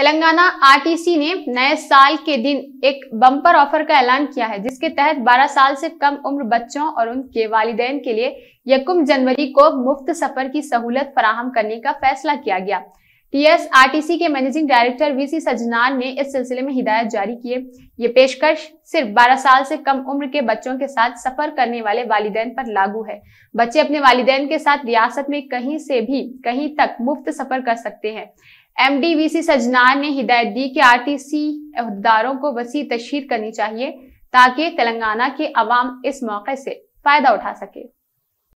Telangana RTC ने नए साल के दिन एक बम्पर ऑफर का ऐलान किया है जिसके तहत 12 साल से कम उम्र बच्चों और उनके वालदेन के लिए यकुम जनवरी को मुफ्त सफर की सहूलत फराहम करने का फैसला किया गया टीएसआरटीसी के मैनेजिंग डायरेक्टर वीसी सजनान ने इस सिलसिले में हिदायत जारी किए ये पेशकश सिर्फ 12 साल से कम उम्र के बच्चों के साथ सफर करने वाले वाले पर लागू है बच्चे अपने वाले के साथ रियासत में कहीं से भी कहीं तक मुफ्त सफर कर सकते हैं वी सी सजनान ने हिदायत दी कि आरटीसी अहदेदारों को वसी तशहर करनी चाहिए ताकि तेलंगाना के अवाम इस मौके से फायदा उठा सके